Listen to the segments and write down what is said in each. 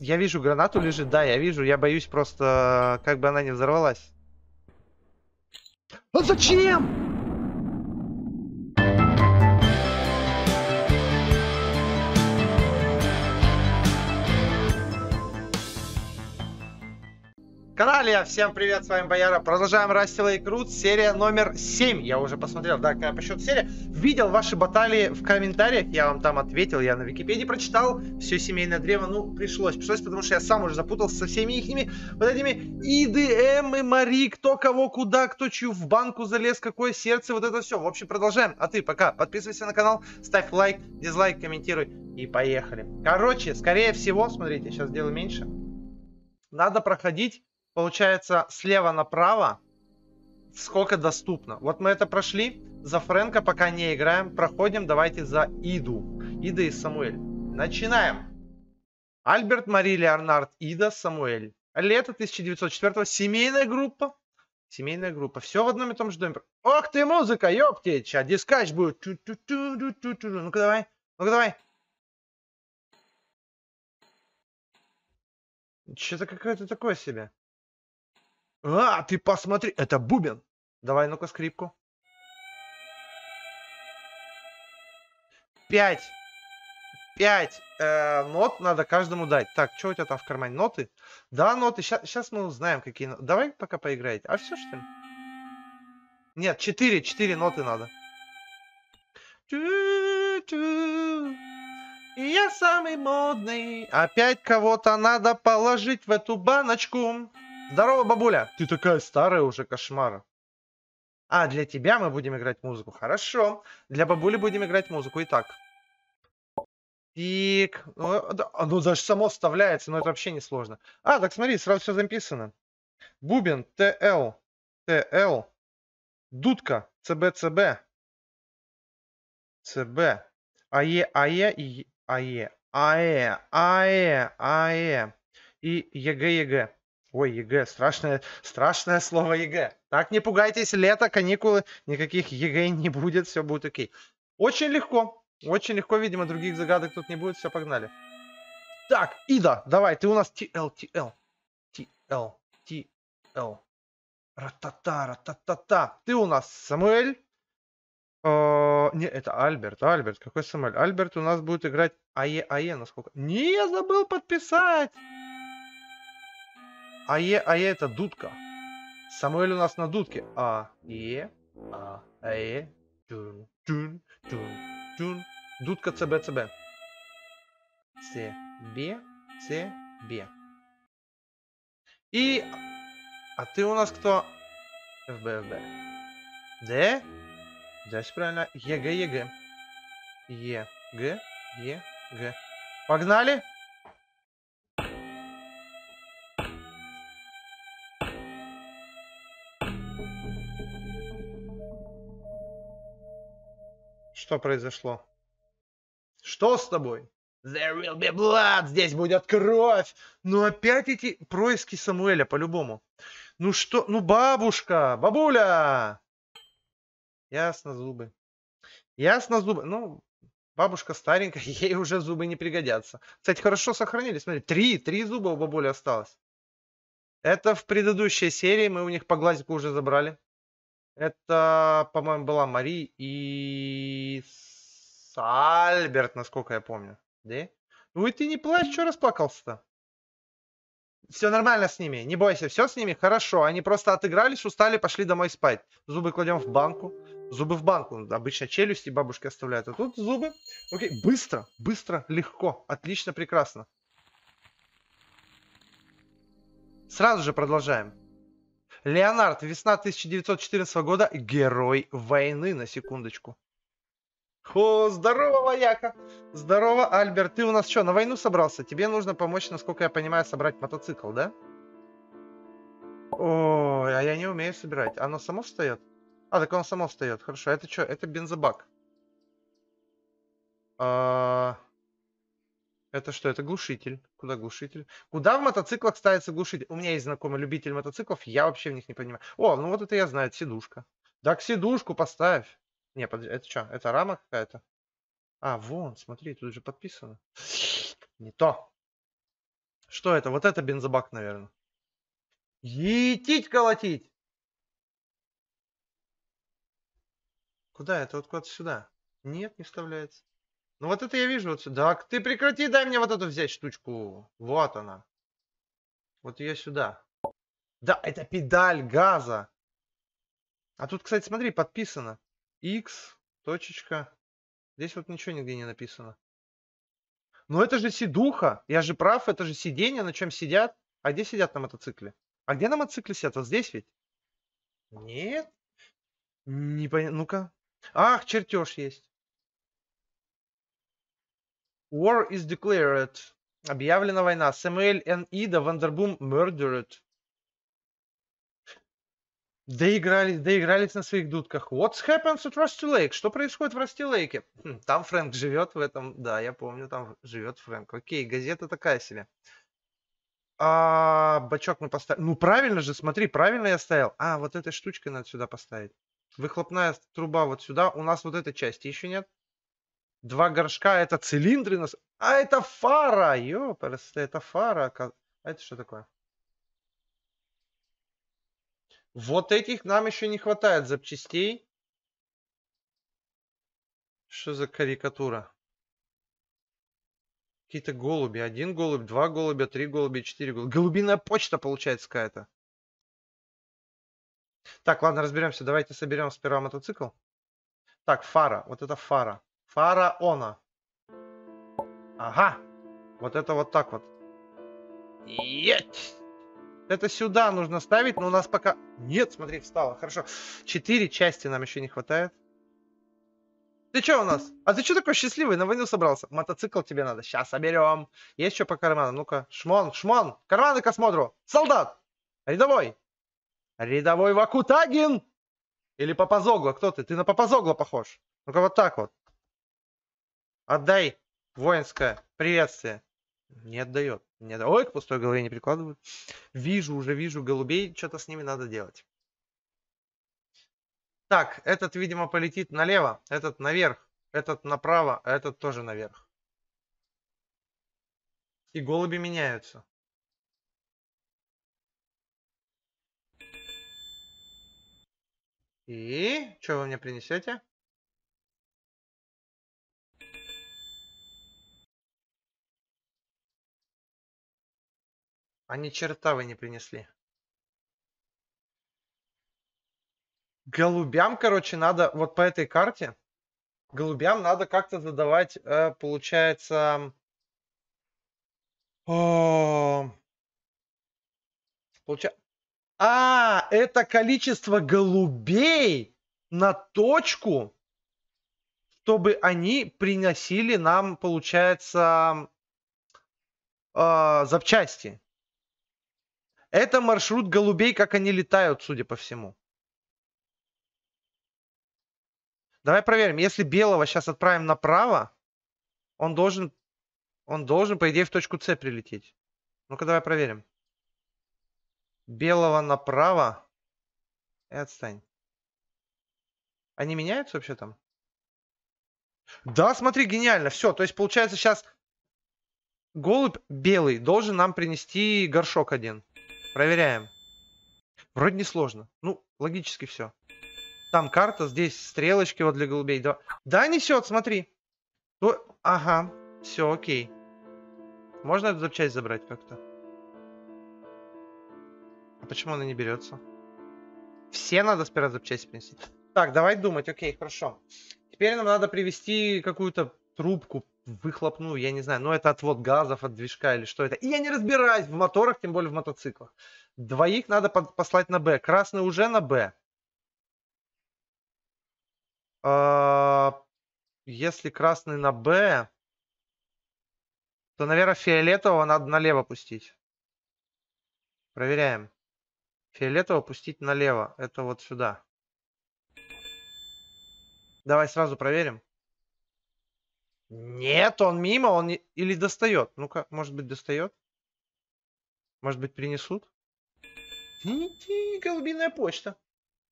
Я вижу, гранату лежит, да, я вижу. Я боюсь просто, как бы она не взорвалась. А зачем? канале. Всем привет, с вами Бояра. Продолжаем Растила и Крут, серия номер 7. Я уже посмотрел, да, какая по счету серия. Видел ваши баталии в комментариях, я вам там ответил, я на Википедии прочитал все семейное древо. Ну, пришлось, пришлось, потому что я сам уже запутался со всеми ихними вот этими ИДМ и Мари, кто кого куда, кто чью в банку залез, какое сердце, вот это все. В общем, продолжаем. А ты пока подписывайся на канал, ставь лайк, дизлайк, комментируй и поехали. Короче, скорее всего, смотрите, сейчас делаю меньше. Надо проходить Получается, слева направо сколько доступно. Вот мы это прошли. За Фрэнка пока не играем. Проходим, давайте за Иду. Ида и Самуэль. Начинаем. Альберт, Мари, Леонард, Ида, Самуэль. Лето 1904 Семейная группа. Семейная группа. Все в одном и том же доме. Ох ты, музыка, ёптич. А дискач будет. Ну-ка давай. Ну-ка давай. Что-то какое-то такое себе. А, ты посмотри, это бубен. Давай, ну-ка, скрипку. Пять. Пять э, нот надо каждому дать. Так, что у тебя там в кармане? Ноты? Да, ноты. Сейчас мы узнаем, какие ноты. Давай пока поиграете. А все, что ли? Нет, четыре. Четыре ноты надо. Я самый модный. Опять кого-то надо положить в эту баночку. Здорово, бабуля! Ты такая старая уже, кошмар. А, для тебя мы будем играть музыку. Хорошо. Для бабули будем играть музыку. Итак. Тик. Ну, да, ну даже само вставляется, но это вообще не сложно. А, так смотри, сразу все записано. Бубен, ТЛ, ТЛ, Дудка, ЦБ, ЦБ, ЦБ, АЕ, АЕ, и АЕ, АЕ, АЕ, АЕ и ЕГЭ, ЕГЭ. Ой, ЕГЭ, страшное, страшное слово ЕГЭ. Так, не пугайтесь, лето, каникулы, никаких ЕГЭ не будет, все будет окей. Очень легко, очень легко, видимо, других загадок тут не будет, все, погнали. Так, Ида, давай, ты у нас ТЛ, ТЛ, ТЛ, ТЛ. Ратата, ратата. Ты у нас Самуэль. О, а, не, это Альберт, Альберт, какой Самуэль? Альберт у нас будет играть АЕ, АЕ, насколько... Не, забыл подписать! А Е, А Е это дудка. Самуэль у нас на дудке. А, Е, А, А, Е. Тюн, тюн, тюн, тюн. Дудка ЦБ, ЦБ. С, Б, С, Б. И... А ты у нас кто? ФБ, ФБ. Д? Дальше правильно. ЕГ, ЕГ. Е, Г, Е, Погнали! Что произошло? Что с тобой? There will be blood, здесь будет кровь. Но ну, опять эти происки Самуэля, по-любому. Ну что, ну бабушка, бабуля. Ясно, зубы. Ясно, зубы. Ну, бабушка старенькая, ей уже зубы не пригодятся. Кстати, хорошо сохранили, смотри, три, три зуба у бабули осталось. Это в предыдущей серии, мы у них по глазику уже забрали. Это, по-моему, была Мари и Сальберт, насколько я помню. Да? Ну и ты не плачь, что расплакался-то? Все нормально с ними, не бойся, все с ними хорошо. Они просто отыгрались, устали, пошли домой спать. Зубы кладем в банку. Зубы в банку. Обычно челюсти бабушки оставляют, а тут зубы. Окей, быстро, быстро, легко. Отлично, прекрасно. Сразу же продолжаем. Леонард, весна 1914 года, герой войны, на секундочку. О, здорово, вояка! Здорово, Альберт. Ты у нас что, на войну собрался? Тебе нужно помочь, насколько я понимаю, собрать мотоцикл, да? О, а я не умею собирать. Оно само встает? А, так оно само встает. Хорошо, это что? Это бензобак. А... -а. Это что? Это глушитель. Куда глушитель? Куда в мотоциклах ставится глушитель? У меня есть знакомый любитель мотоциклов, я вообще в них не понимаю. О, ну вот это я знаю, это сидушка. Да к сидушку поставь. Не, под... это что? Это рама какая-то? А, вон, смотри, тут же подписано. Не то. Что это? Вот это бензобак, наверное. Етить колотить! Куда это? Вот куда-то сюда. Нет, не вставляется. Ну вот это я вижу вот сюда. Ты прекрати, дай мне вот эту взять штучку. Вот она. Вот ее сюда. Да, это педаль газа. А тут, кстати, смотри, подписано. X, точечка. Здесь вот ничего нигде не написано. Но это же сидуха. Я же прав, это же сиденье, на чем сидят. А где сидят на мотоцикле? А где на мотоцикле сидят? Вот здесь ведь? Нет. Не понятно. Ну-ка. Ах, чертеж есть. War is declared. Объявлена война. Сэмюэль Н. Ида, Вандербум murdered. Доиграли, доигрались на своих дудках. What's happens at Rusty Lake? Что происходит в Rusty Lake? Хм, там Фрэнк живет в этом. Да, я помню, там живет Фрэнк. Окей, газета такая себе. А, бачок мы поставили. Ну, правильно же, смотри, правильно я ставил. А, вот этой штучкой надо сюда поставить. Выхлопная труба вот сюда. У нас вот этой части еще нет два горшка это цилиндры. Нас... А это фара! Ёпрст, это фара. А это что такое? Вот этих нам еще не хватает запчастей. Что за карикатура? Какие-то голуби. Один голубь, два голубя, три голубя, четыре голубя. Голубиная почта получается какая-то. Так, ладно, разберемся. Давайте соберем сперва мотоцикл. Так, фара. Вот это фара. Фараона. Ага. Вот это вот так вот. Есть! Это сюда нужно ставить, но у нас пока... Нет, смотри, встало. Хорошо. Четыре части нам еще не хватает. Ты что у нас? А ты что такой счастливый? На войну собрался. Мотоцикл тебе надо. Сейчас соберем. Есть что по карманам? Ну-ка. Шмон, шмон. Карманы к осмотру. Солдат. Рядовой. Рядовой Вакутагин. Или Папазогло. Кто ты? Ты на Папазогло похож. Ну-ка вот так вот. Отдай воинское приветствие. Не отдает. Не отдает. Ой, к пустой голове не прикладывают. Вижу, уже вижу голубей. Что-то с ними надо делать. Так, этот, видимо, полетит налево, этот наверх, этот направо, а этот тоже наверх. И голуби меняются. И что вы мне принесете? а ни черта вы не принесли голубям короче надо вот по этой карте голубям надо как-то задавать э, получается о а, получается а, это количество голубей на точку, чтобы они приносили нам, получается, э, запчасти. Это маршрут голубей, как они летают, судя по всему. Давай проверим. Если белого сейчас отправим направо, он должен, он должен, по идее, в точку С прилететь. Ну-ка, давай проверим. Белого направо и отстань. Они меняются вообще там? Да, смотри, гениально. Все, то есть получается сейчас голубь белый должен нам принести горшок один. Проверяем. Вроде не сложно. Ну, логически все. Там карта, здесь стрелочки вот для голубей. Да, да несет, смотри. О, ага, все, окей. Можно эту запчасть забрать как-то? А почему она не берется? Все надо сперва запчасти принести. Так, давай думать, окей, хорошо. Теперь нам надо привести какую-то трубку выхлопную, я не знаю, но ну, это отвод газов от движка или что это. И я не разбираюсь в моторах, тем более в мотоциклах. Двоих надо послать на Б. Красный уже на Б. А, если красный на Б, то, наверное, фиолетового надо налево пустить. Проверяем. Фиолетового пустить налево. Это вот сюда. Давай сразу проверим. Нет, он мимо, он или достает. Ну-ка, может быть, достает? Может быть, принесут? Голубиная почта.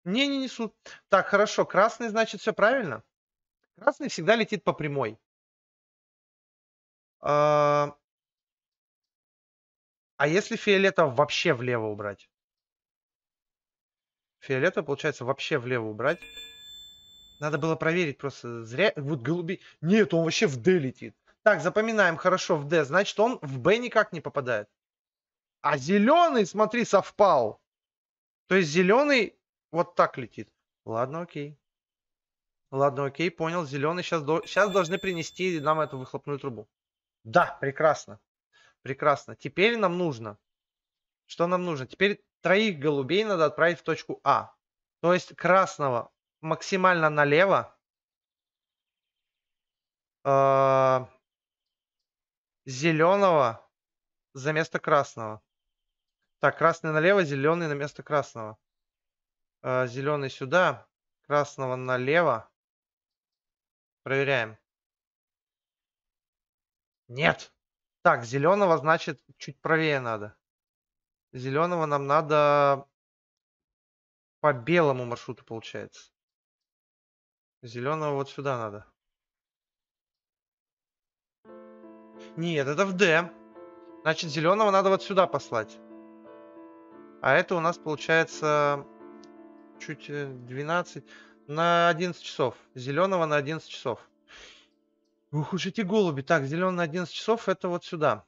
Не, не несут. Так, хорошо, красный, значит, все правильно. Красный всегда летит по прямой. А, а если фиолетово вообще влево убрать? Фиолетово, получается, вообще влево убрать. Надо было проверить просто зря. Вот голуби... Нет, он вообще в Д летит. Так, запоминаем хорошо в Д. Значит, он в Б никак не попадает. А зеленый, смотри, совпал. То есть зеленый вот так летит. Ладно, окей. Ладно, окей, понял. Зеленый сейчас, до... сейчас должны принести нам эту выхлопную трубу. Да, прекрасно. Прекрасно. Теперь нам нужно... Что нам нужно? Теперь троих голубей надо отправить в точку А. То есть красного максимально налево. А, зеленого за место красного. Так, красный налево, зеленый на место красного. А, зеленый сюда, красного налево. Проверяем. Нет. Так, зеленого, значит, чуть правее надо. Зеленого нам надо по белому маршруту, получается. Зеленого вот сюда надо. Нет, это в Д. Значит, зеленого надо вот сюда послать. А это у нас получается чуть 12 э, на 11 часов. Зеленого на 11 часов. Ух уж эти голуби. Так, зеленый на 11 часов это вот сюда.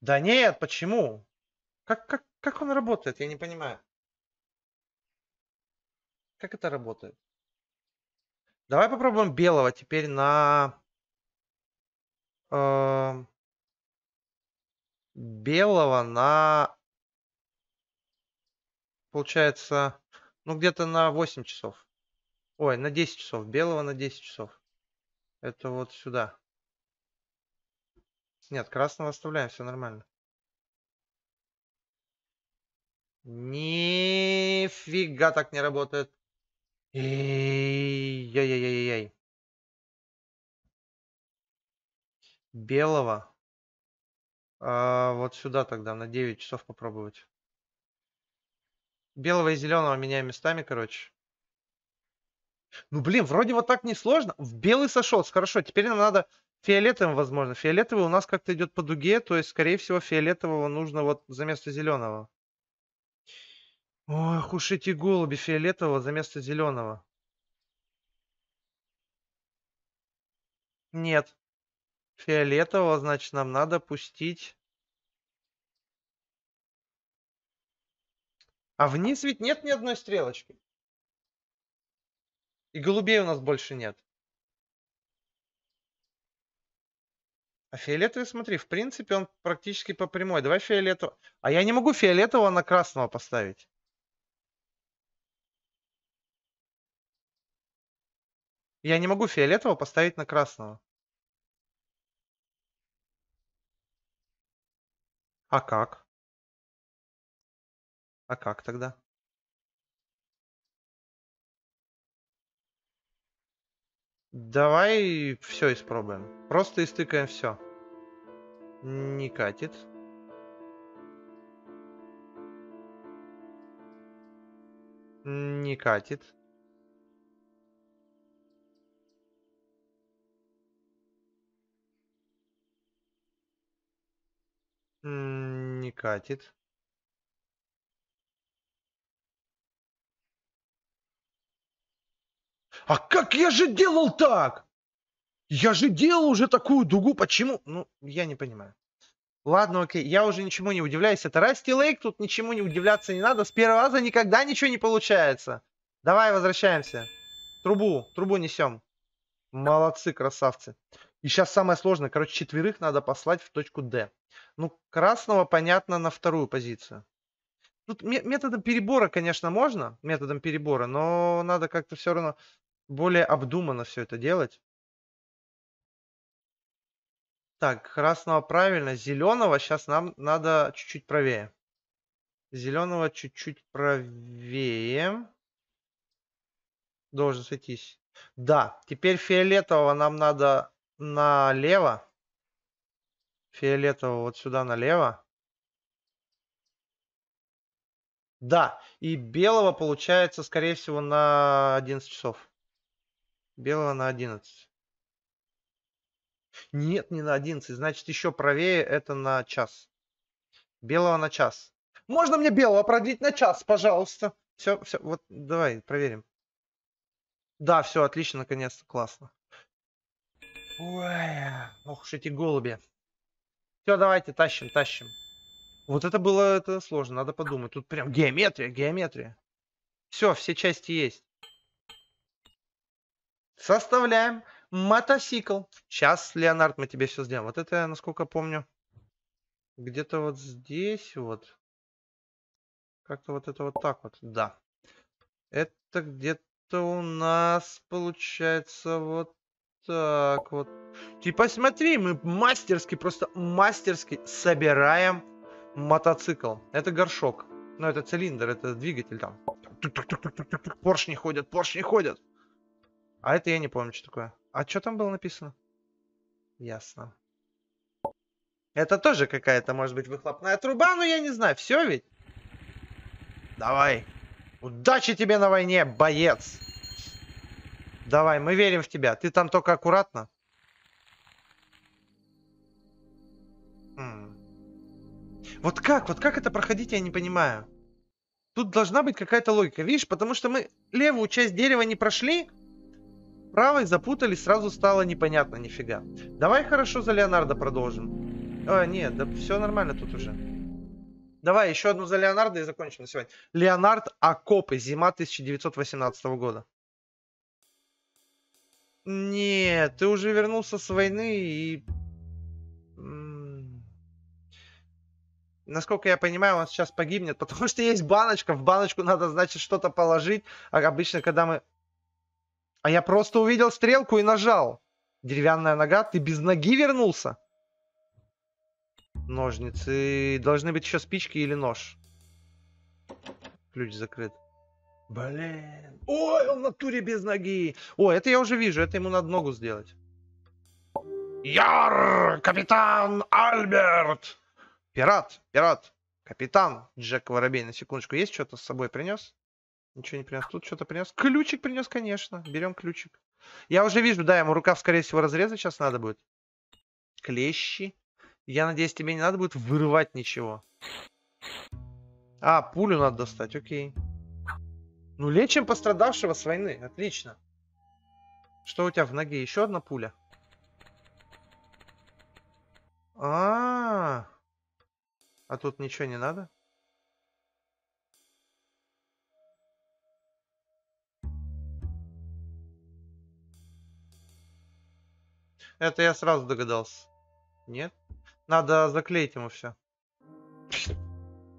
Да нет, почему? Как, как, как он работает, я не понимаю. Как это работает? Давай попробуем белого теперь на... Э, белого на... Получается, ну где-то на 8 часов. Ой, на 10 часов. Белого на 10 часов. Это вот сюда. Нет, красного оставляем, все нормально. Нифига так не работает. Эй-яй-яй-яй. Белого. А, вот сюда тогда на 9 часов попробовать. Белого и зеленого меняем местами, короче. Ну, блин, вроде вот так несложно. В белый сошел, хорошо. Теперь нам надо фиолетовым, возможно. Фиолетовый у нас как-то идет по дуге, то есть, скорее всего, фиолетового нужно вот за место зеленого. Ох уж эти голуби фиолетового за место зеленого. Нет. Фиолетового, значит, нам надо пустить. А вниз ведь нет ни одной стрелочки. И голубей у нас больше нет. А фиолетовый, смотри, в принципе, он практически по прямой. Давай фиолетового. А я не могу фиолетового на красного поставить. Я не могу фиолетового поставить на красного. А как? А как тогда? Давай все испробуем. Просто истыкаем все. Не катит. Не катит. Не катит. А как я же делал так? Я же делал уже такую дугу, почему? Ну, я не понимаю. Ладно, окей, я уже ничему не удивляюсь. Это Расти Лейк, тут ничему не удивляться не надо. С первого раза никогда ничего не получается. Давай возвращаемся. Трубу, трубу несем. Молодцы, красавцы. И сейчас самое сложное, короче, четверых надо послать в точку D. Ну, красного, понятно, на вторую позицию. Тут методом перебора, конечно, можно, методом перебора, но надо как-то все равно более обдуманно все это делать. Так, красного правильно, зеленого сейчас нам надо чуть-чуть правее. Зеленого чуть-чуть правее. Должен сойтись. Да, теперь фиолетового нам надо налево. Фиолетового вот сюда налево. Да, и белого получается, скорее всего, на 11 часов. Белого на 11. Нет, не на 11. Значит, еще правее это на час. Белого на час. Можно мне белого продлить на час, пожалуйста? Все, все, вот давай проверим. Да, все, отлично, наконец-то, классно. Ой, ох уж эти голуби. Все, давайте, тащим, тащим. Вот это было это сложно, надо подумать. Тут прям геометрия, геометрия. Все, все части есть. Составляем мотоцикл. Сейчас, Леонард, мы тебе все сделаем. Вот это, насколько помню, где-то вот здесь вот. Как-то вот это вот так вот, да. Это где-то у нас получается вот так вот. Типа смотри, мы мастерски, просто мастерски собираем мотоцикл. Это горшок. Ну, это цилиндр, это двигатель там. Поршни ходят, поршни ходят. А это я не помню, что такое. А что там было написано? Ясно. Это тоже какая-то, может быть, выхлопная труба, но я не знаю. Все ведь? Давай. Удачи тебе на войне, боец! Давай, мы верим в тебя. Ты там только аккуратно. М -м. Вот как? Вот как это проходить, я не понимаю. Тут должна быть какая-то логика. Видишь, потому что мы левую часть дерева не прошли, правой запутались, сразу стало непонятно нифига. Давай хорошо за Леонардо продолжим. О, а, нет, да все нормально тут уже. Давай еще одну за Леонардо и закончим на сегодня. Леонард Акопы, зима 1918 года. Нет, ты уже вернулся с войны и... Насколько я понимаю, он сейчас погибнет, потому что есть баночка. В баночку надо, значит, что-то положить. А обычно, когда мы... А я просто увидел стрелку и нажал. Деревянная нога, ты без ноги вернулся? Ножницы. Должны быть еще спички или нож. Ключ закрыт. Блин. Ой, он в натуре без ноги. О, это я уже вижу, это ему надо ногу сделать. Яр, капитан Альберт. Пират, пират. Капитан Джек Воробей, на секундочку, есть что-то с собой принес? Ничего не принес. Тут что-то принес. Ключик принес, конечно. Берем ключик. Я уже вижу, да, ему рукав, скорее всего, разрезать сейчас надо будет. Клещи. Я надеюсь, тебе не надо будет вырывать ничего. А, пулю надо достать, окей. Okay. Ну, лечим пострадавшего с войны. Отлично. Что у тебя в ноге? Еще одна пуля? А, -а, -а. а тут ничего не надо? Это я сразу догадался. Нет? Надо заклеить ему все.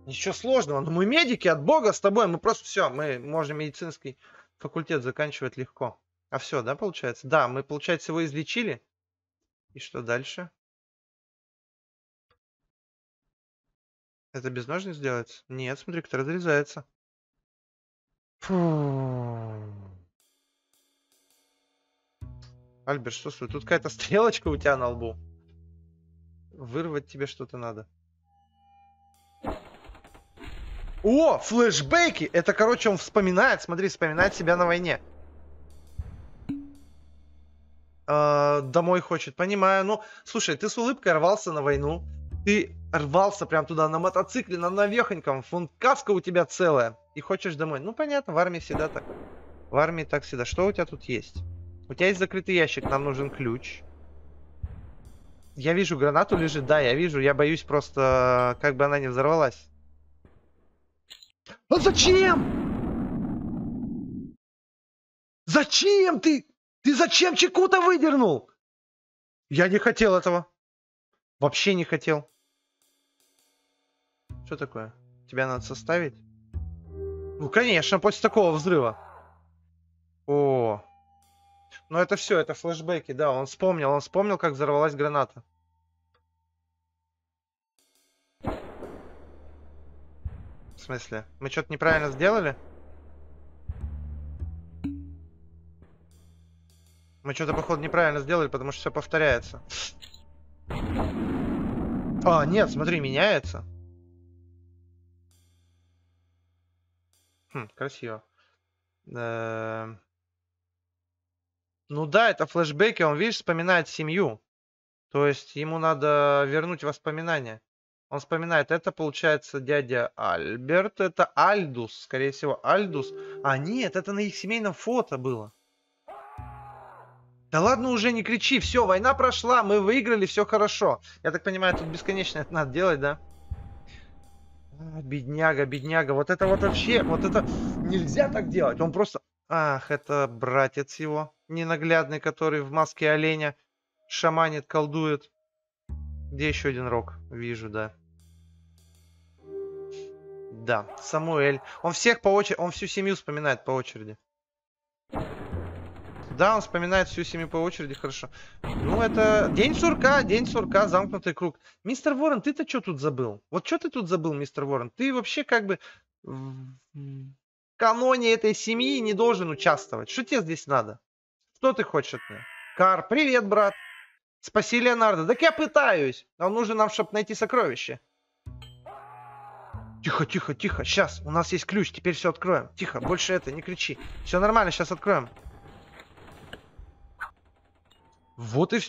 Ничего сложного. Но мы медики от Бога с тобой. Мы просто все. Мы можем медицинский факультет заканчивать легко. А все, да, получается? Да, мы, получается, его излечили. И что дальше? Это без ножниц делается? Нет, смотри, кто разрезается. Фу. Альберт, что с тобой? Тут какая-то стрелочка у тебя на лбу. Вырвать тебе что-то надо. О, флешбеки! Это, короче, он вспоминает, смотри, вспоминает себя на войне. Э, домой хочет, понимаю. Ну, слушай, ты с улыбкой рвался на войну. Ты рвался прям туда на мотоцикле, на навехоньком. Фунт каска у тебя целая. И хочешь домой. Ну, понятно, в армии всегда так. В армии так всегда. Что у тебя тут есть? У тебя есть закрытый ящик, нам нужен ключ. Я вижу, гранату лежит, да, я вижу, я боюсь просто, как бы она не взорвалась. А зачем? Зачем ты? Ты зачем чеку-то выдернул? Я не хотел этого. Вообще не хотел. Что такое? Тебя надо составить? Ну, конечно, после такого взрыва. О. Но ну, это все, это флешбеки, да. Он вспомнил, он вспомнил, как взорвалась граната. смысле? Мы что-то неправильно сделали? Мы что-то, походу, неправильно сделали, потому что все повторяется. А, нет, смотри, меняется. Хм, красиво. Э -э ну да, это флешбеки, он, видишь, вспоминает семью. То есть ему надо вернуть воспоминания. Он вспоминает, это получается дядя Альберт, это Альдус, скорее всего, Альдус. А нет, это на их семейном фото было. Да ладно, уже не кричи, все, война прошла, мы выиграли, все хорошо. Я так понимаю, тут бесконечно это надо делать, да? А, бедняга, бедняга, вот это вот вообще, вот это нельзя так делать. Он просто... Ах, это братец его, ненаглядный, который в маске оленя шаманит, колдует. Где еще один рок? Вижу, да. Да, Самуэль. Он всех по очереди, он всю семью вспоминает по очереди. Да, он вспоминает всю семью по очереди, хорошо. Ну, это день сурка, день сурка, замкнутый круг. Мистер Ворон, ты-то что тут забыл? Вот что ты тут забыл, мистер Ворон? Ты вообще как бы в каноне этой семьи не должен участвовать. Что тебе здесь надо? Что ты хочешь от меня? Кар, привет, брат. Спаси Леонардо. Так я пытаюсь. А он нужен нам, чтобы найти сокровище. Тихо, тихо, тихо. Сейчас, у нас есть ключ, теперь все откроем. Тихо, больше это, не кричи. Все нормально, сейчас откроем. Вот и...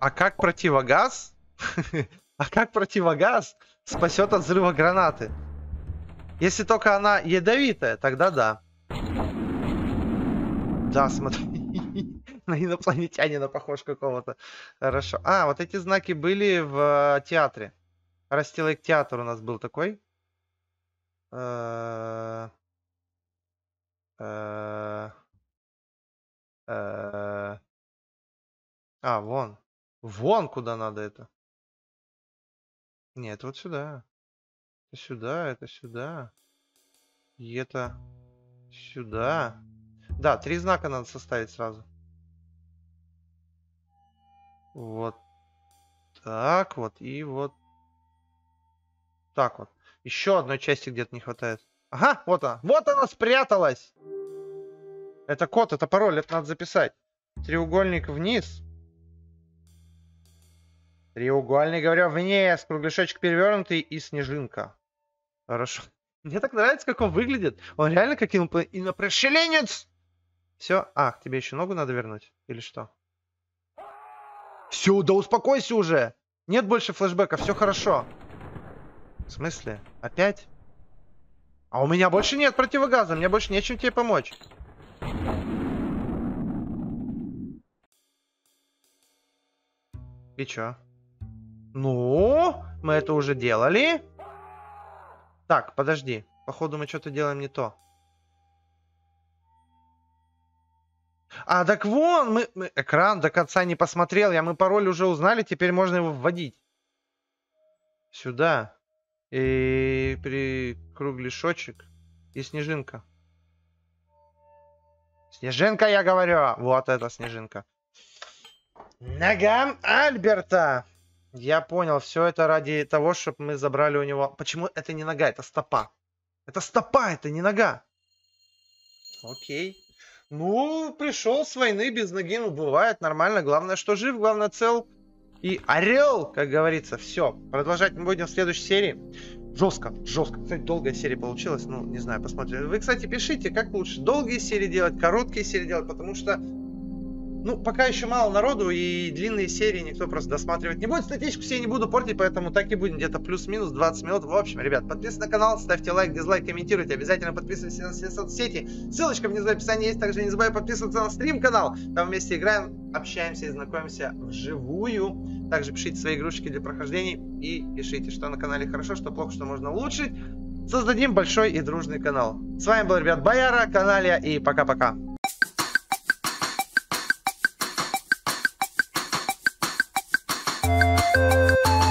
А как противогаз? А как противогаз спасет от взрыва гранаты? Если только она ядовитая, тогда да. Да, смотри на инопланетянина похож какого-то. Хорошо. А, вот эти знаки были в э, театре. Растилайк театр у нас был такой. Э, э, а, вон. Вон куда надо это. Нет, вот сюда. Это сюда, это сюда. И это сюда. Да, три знака надо составить сразу. Вот так вот и вот так вот. Еще одной части где-то не хватает. Ага, вот она. Вот она спряталась. Это код, это пароль, это надо записать. Треугольник вниз. Треугольник, говорю, вниз. кругляшечек перевернутый и снежинка. Хорошо. Мне так нравится, как он выглядит. Он реально как инопро... инопрошеленец. Все. А, тебе еще ногу надо вернуть? Или что? Все, да успокойся уже. Нет больше флешбека, все хорошо. В смысле? Опять? А у меня больше нет противогаза, мне больше нечем тебе помочь. И чё? Ну, мы это уже делали. Так, подожди. Походу мы что-то делаем не то. А, так вон, мы, мы... Экран до конца не посмотрел. Я, мы пароль уже узнали, теперь можно его вводить. Сюда. И при кругляшочек. И снежинка. Снежинка, я говорю. Вот это снежинка. Ногам Альберта. Я понял, все это ради того, чтобы мы забрали у него... Почему это не нога, это стопа? Это стопа, это не нога. Окей, ну, пришел с войны без ноги, ну бывает, нормально. Главное, что жив, главное, цел. И орел, как говорится, все. Продолжать мы будем в следующей серии. Жестко, жестко. Кстати, долгая серия получилась, ну, не знаю, посмотрим. Вы, кстати, пишите, как лучше, долгие серии делать, короткие серии делать, потому что ну, пока еще мало народу, и длинные серии никто просто досматривать не будет. Статичку все не буду портить, поэтому так и будем где-то плюс-минус 20 минут. В общем, ребят, подписывайтесь на канал, ставьте лайк, дизлайк, комментируйте. Обязательно подписывайтесь на все соцсети. Ссылочка внизу в описании есть. Также не забывай подписываться на стрим-канал. Там вместе играем, общаемся и знакомимся вживую. Также пишите свои игрушки для прохождений и пишите, что на канале хорошо, что плохо, что можно улучшить. Создадим большой и дружный канал. С вами был, ребят, Бояра, Каналия и пока-пока. Música